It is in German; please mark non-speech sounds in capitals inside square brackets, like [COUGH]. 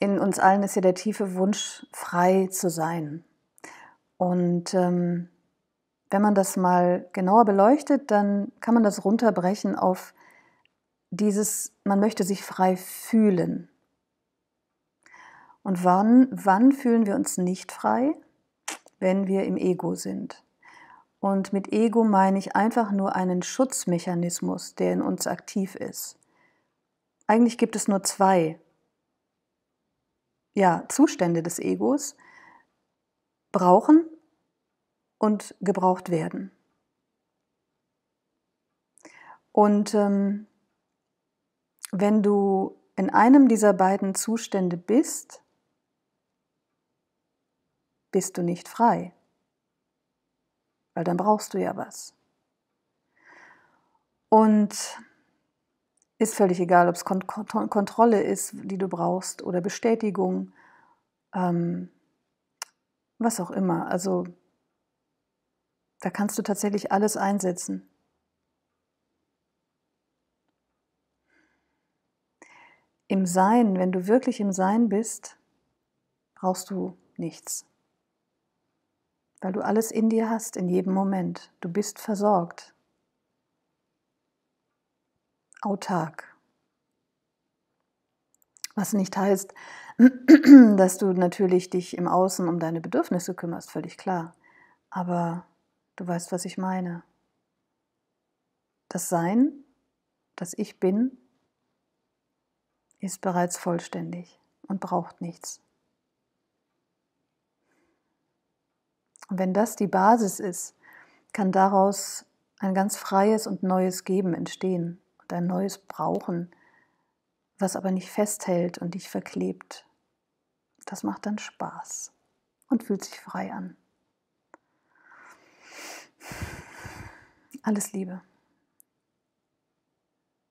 in uns allen ist ja der tiefe Wunsch, frei zu sein. Und ähm, wenn man das mal genauer beleuchtet, dann kann man das runterbrechen auf dieses, man möchte sich frei fühlen. Und wann, wann fühlen wir uns nicht frei? Wenn wir im Ego sind. Und mit Ego meine ich einfach nur einen Schutzmechanismus, der in uns aktiv ist. Eigentlich gibt es nur zwei ja, Zustände des Egos brauchen und gebraucht werden. Und ähm, wenn du in einem dieser beiden Zustände bist, bist du nicht frei, weil dann brauchst du ja was. Und ist völlig egal, ob es Kont Kont Kontrolle ist, die du brauchst oder Bestätigung, ähm, was auch immer. Also da kannst du tatsächlich alles einsetzen. Im Sein, wenn du wirklich im Sein bist, brauchst du nichts. Weil du alles in dir hast, in jedem Moment. Du bist versorgt autark. Was nicht heißt, [CLEARS THROAT] dass du natürlich dich im Außen um deine Bedürfnisse kümmerst, völlig klar. Aber du weißt, was ich meine. Das Sein, das ich bin, ist bereits vollständig und braucht nichts. Und wenn das die Basis ist, kann daraus ein ganz freies und neues Geben entstehen dein neues Brauchen, was aber nicht festhält und dich verklebt. Das macht dann Spaß und fühlt sich frei an. Alles Liebe.